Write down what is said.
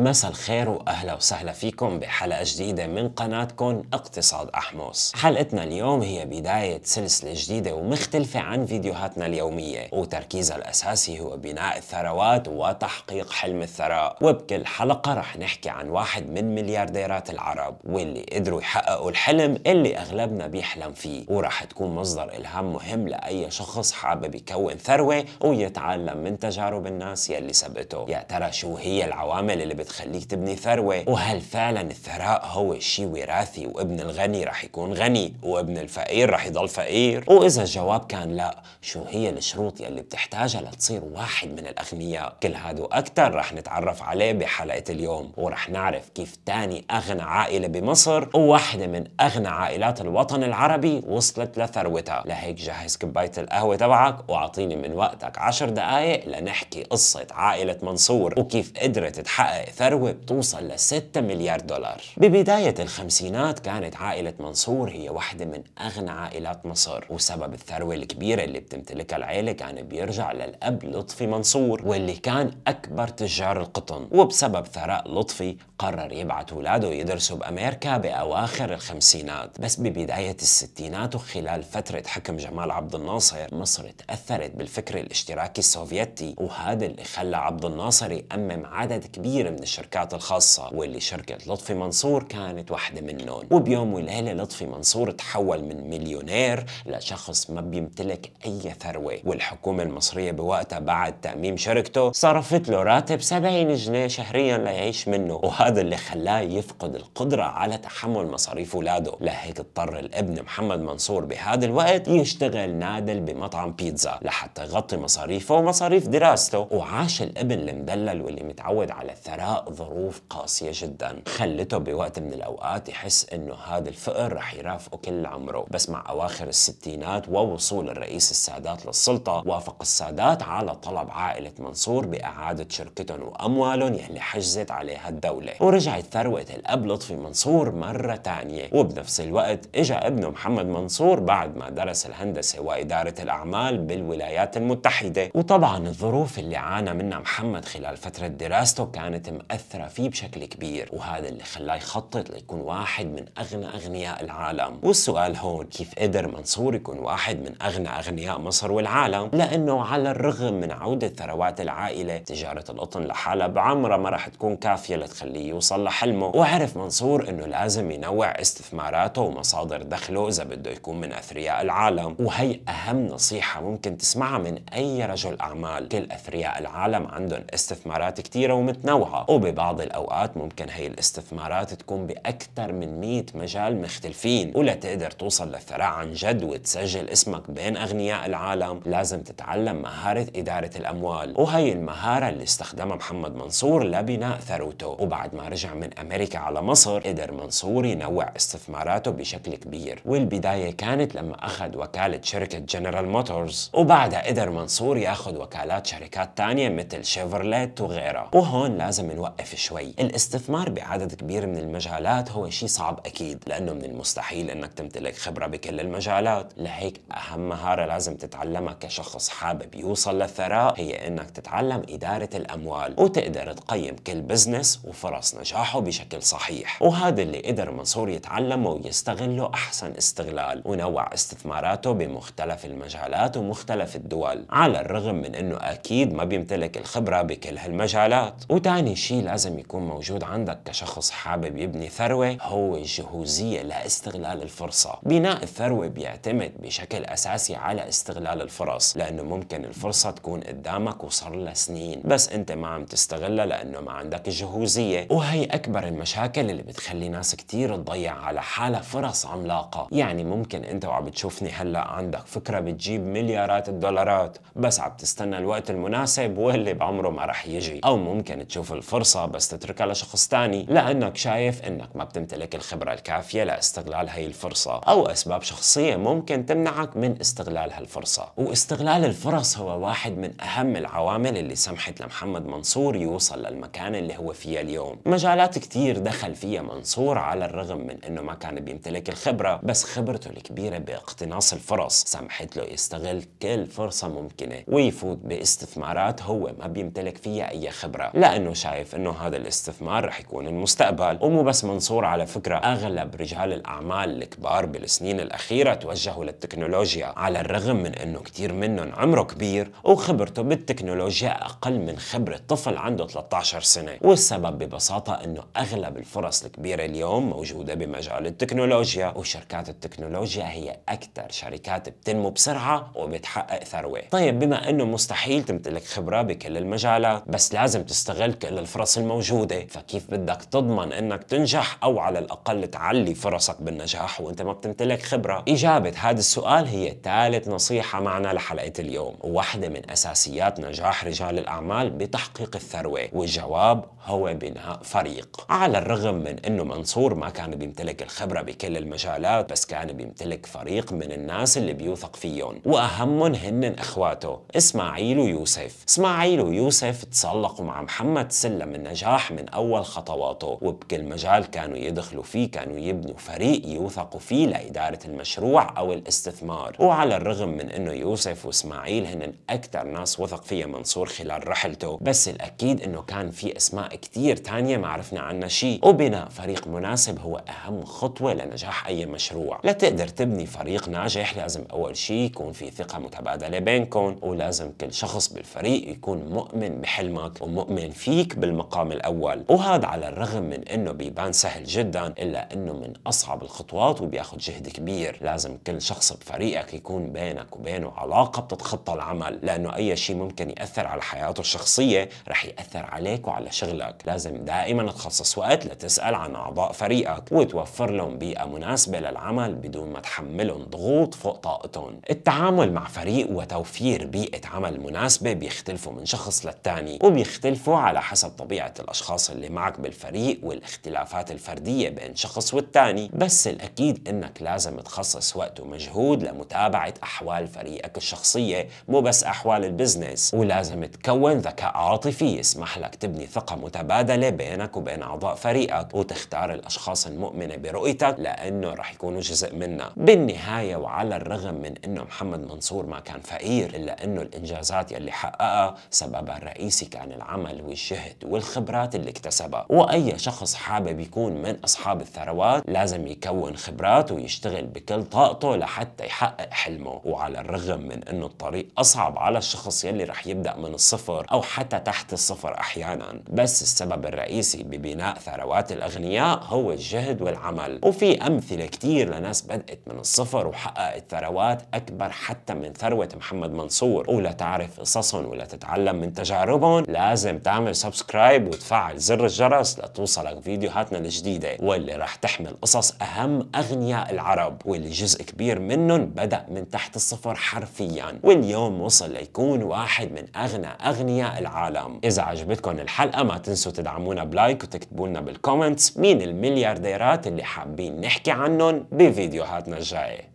مساء الخير واهلا وسهلا فيكم بحلقه جديده من قناتكم اقتصاد احمص حلقتنا اليوم هي بدايه سلسله جديده ومختلفه عن فيديوهاتنا اليوميه، وتركيزها الاساسي هو بناء الثروات وتحقيق حلم الثراء، وبكل حلقه رح نحكي عن واحد من مليارديرات العرب واللي قدروا يحققوا الحلم اللي اغلبنا بيحلم فيه، ورح تكون مصدر الهام مهم لاي شخص حابب يكون ثروه ويتعلم من تجارب الناس يلي سبقته، يا ترى شو هي العوامل اللي تخليك تبني ثروة وهل فعلا الثراء هو شيء وراثي وابن الغني رح يكون غني وابن الفقير رح يضل فقير وإذا الجواب كان لا شو هي الشروط يلي بتحتاجها لتصير واحد من الأغنياء كل هذا وأكثر رح نتعرف عليه بحلقة اليوم ورح نعرف كيف تاني أغنى عائلة بمصر وواحدة من أغنى عائلات الوطن العربي وصلت لثروتها لهيك جهز كباية القهوة تبعك وأعطيني من وقتك عشر دقايق لنحكي قصة عائلة منصور وكيف قدرت تحقق الثروة بتوصل ل 6 مليار دولار ببداية الخمسينات كانت عائلة منصور هي واحدة من أغنى عائلات مصر وسبب الثروة الكبيرة اللي بتمتلكها العائلة كان بيرجع للأب لطفي منصور واللي كان أكبر تجار القطن وبسبب ثراء لطفي قرر يبعث أولاده يدرسوا بأمريكا بأواخر الخمسينات بس ببداية الستينات وخلال فترة حكم جمال عبد الناصر مصر تأثرت بالفكر الاشتراكي السوفيتي وهذا اللي خلى عبد الناصر يأمم عدد كبير من من الشركات الخاصة واللي شركة لطفي منصور كانت واحدة منهم وبيوم وليلة لطفي منصور تحول من مليونير لشخص ما بيمتلك أي ثروة والحكومة المصرية بوقتها بعد تأميم شركته صرفت له راتب 70 جنيه شهريا ليعيش منه وهذا اللي خلاه يفقد القدرة على تحمل مصاريف ولاده لهيك اضطر الابن محمد منصور بهذا الوقت يشتغل نادل بمطعم بيتزا لحتى يغطي مصاريفه ومصاريف دراسته وعاش الابن المدلل واللي متعود على الثراء ظروف قاسية جدا خلته بوقت من الأوقات يحس أنه هذا الفقر رح يرافقه كل عمره بس مع أواخر الستينات ووصول الرئيس السادات للسلطة وافق السادات على طلب عائلة منصور بإعادة شركتهم وأموالهم يلي حجزت عليها الدولة ورجعت ثروة الأب لطفي منصور مرة تانية وبنفس الوقت إجا ابنه محمد منصور بعد ما درس الهندسة وإدارة الأعمال بالولايات المتحدة وطبعا الظروف اللي عانى منها محمد خلال فترة دراسته كانت مأثرة فيه بشكل كبير وهذا اللي خلاه يخطط ليكون واحد من أغنى أغنياء العالم والسؤال هون كيف قدر منصور يكون واحد من أغنى أغنياء مصر والعالم لأنه على الرغم من عودة ثروات العائلة تجارة القطن لحالها بعمرها ما راح تكون كافية لتخليه يوصل لحلمه وعرف منصور أنه لازم ينوع استثماراته ومصادر دخله إذا بده يكون من أثرياء العالم وهي أهم نصيحة ممكن تسمعها من أي رجل أعمال كل أثرياء العالم عندهم استثمارات كثيرة ومتنوعة وببعض الأوقات ممكن هي الاستثمارات تكون بأكثر من 100 مجال مختلفين ولتقدر توصل للثراء عن جد وتسجل اسمك بين أغنياء العالم لازم تتعلم مهارة إدارة الأموال وهي المهارة اللي استخدمها محمد منصور لبناء ثروته وبعد ما رجع من أمريكا على مصر قدر منصور ينوع استثماراته بشكل كبير والبداية كانت لما أخذ وكالة شركة جنرال موتورز وبعدها قدر منصور ياخذ وكالات شركات تانية مثل شيفرليت وغيرها وهون لازم نوقف شوي الاستثمار بعدد كبير من المجالات هو شيء صعب أكيد لأنه من المستحيل أنك تمتلك خبرة بكل المجالات لهيك أهم مهارة لازم تتعلمها كشخص حابب يوصل للثراء هي أنك تتعلم إدارة الأموال وتقدر تقيم كل بزنس وفرص نجاحه بشكل صحيح وهذا اللي قدر منصور يتعلمه ويستغله أحسن استغلال ونوع استثماراته بمختلف المجالات ومختلف الدول على الرغم من أنه أكيد ما بيمتلك الخبرة بكل هالمجالات وتاني شيء شيء لازم يكون موجود عندك كشخص حابب يبني ثروة هو الجهوزية لاستغلال الفرصة بناء الثروة بيعتمد بشكل أساسي على استغلال الفرص لأنه ممكن الفرصة تكون قدامك وصار لها سنين بس أنت ما عم تستغلها لأنه ما عندك الجهوزية وهي أكبر المشاكل اللي بتخلي ناس كتير تضيع على حالها فرص عملاقة يعني ممكن أنت وعم تشوفني هلأ عندك فكرة بتجيب مليارات الدولارات بس عم تستنى الوقت المناسب واللي بعمره ما رح يجي أو ممكن تشوف الفرصة الفرصة بس تتركها لشخص تاني لأنك شايف أنك ما بتمتلك الخبرة الكافية لاستغلال هاي الفرصة أو أسباب شخصية ممكن تمنعك من استغلال هالفرصة واستغلال الفرص هو واحد من أهم العوامل اللي سمحت لمحمد منصور يوصل للمكان اللي هو فيه اليوم مجالات كتير دخل فيها منصور على الرغم من أنه ما كان بيمتلك الخبرة بس خبرته الكبيرة باقتناص الفرص سمحت له يستغل كل فرصة ممكنة ويفوت باستثمارات هو ما بيمتلك فيها أي خبرة لأنه شايف شايف انه هذا الاستثمار رح يكون المستقبل ومو بس منصور على فكرة اغلب رجال الاعمال الكبار بالسنين الاخيرة توجهوا للتكنولوجيا على الرغم من انه كتير منهم عمره كبير وخبرته بالتكنولوجيا اقل من خبرة طفل عنده 13 سنة والسبب ببساطة انه اغلب الفرص الكبيرة اليوم موجودة بمجال التكنولوجيا وشركات التكنولوجيا هي اكثر شركات بتنمو بسرعة وبتحقق ثروة طيب بما انه مستحيل تمتلك خبرة بكل المجالات بس لازم تستغل كل الفرص الموجودة فكيف بدك تضمن انك تنجح او على الاقل تعلي فرصك بالنجاح وانت ما بتمتلك خبرة اجابة هذا السؤال هي ثالث نصيحة معنا لحلقة اليوم وواحدة من اساسيات نجاح رجال الاعمال بتحقيق الثروة والجواب هو بناء فريق على الرغم من انه منصور ما كان بيمتلك الخبرة بكل المجالات بس كان بيمتلك فريق من الناس اللي بيوثق فيهم واهمهم هن اخواته اسماعيل ويوسف اسماعيل ويوسف تسلقوا مع محمد سلة يتعلم النجاح من أول خطواته وبكل مجال كانوا يدخلوا فيه كانوا يبنوا فريق يوثقوا فيه لإدارة المشروع أو الاستثمار وعلى الرغم من أنه يوسف وإسماعيل هن أكثر ناس وثق فيها منصور خلال رحلته بس الأكيد أنه كان في أسماء كتير تانية ما عرفنا عنها شيء وبناء فريق مناسب هو أهم خطوة لنجاح أي مشروع لتقدر تبني فريق ناجح لازم أول شيء يكون في ثقة متبادلة بينكم ولازم كل شخص بالفريق يكون مؤمن بحلمك ومؤمن فيك بال بالمقام الأول وهذا على الرغم من أنه بيبان سهل جدا إلا أنه من أصعب الخطوات وبياخذ جهد كبير لازم كل شخص بفريقك يكون بينك وبينه علاقة بتتخطى العمل لأنه أي شيء ممكن يأثر على حياته الشخصية رح يأثر عليك وعلى شغلك لازم دائما تخصص وقت لتسأل عن أعضاء فريقك وتوفر لهم بيئة مناسبة للعمل بدون ما تحملهم ضغوط فوق طاقتهم التعامل مع فريق وتوفير بيئة عمل مناسبة بيختلفوا من شخص للتاني وبيختلفوا على حسب طبيعة الأشخاص اللي معك بالفريق والاختلافات الفردية بين شخص والتاني بس الأكيد أنك لازم تخصص وقت ومجهود لمتابعة أحوال فريقك الشخصية مو بس أحوال البزنس ولازم تكون ذكاء عاطفي يسمح لك تبني ثقة متبادلة بينك وبين أعضاء فريقك وتختار الأشخاص المؤمنة برؤيتك لأنه رح يكونوا جزء منها بالنهاية وعلى الرغم من أنه محمد منصور ما كان فقير إلا أنه الإنجازات يلي حققها سببها الرئيسي كان العمل والجهد والخبرات اللي اكتسبها وأي شخص حابب يكون من أصحاب الثروات لازم يكون خبرات ويشتغل بكل طاقته لحتى يحقق حلمه وعلى الرغم من أنه الطريق أصعب على الشخص يلي رح يبدأ من الصفر أو حتى تحت الصفر أحيانا بس السبب الرئيسي ببناء ثروات الأغنياء هو الجهد والعمل وفي أمثلة كتير لناس بدأت من الصفر وحققت ثروات أكبر حتى من ثروة محمد منصور ولا تعرف قصصهم ولا تتعلم من تجاربهم لازم تعمل سبسكرايب سبسكرايب وتفعل زر الجرس لتوصلك فيديوهاتنا الجديدة واللي رح تحمل قصص أهم أغنياء العرب واللي جزء كبير منهم بدأ من تحت الصفر حرفيا واليوم وصل ليكون واحد من أغنى أغنياء العالم إذا عجبتكم الحلقة ما تنسوا تدعمونا بلايك وتكتبوا لنا بالكومنتس مين المليارديرات اللي حابين نحكي عنهم بفيديوهاتنا الجايه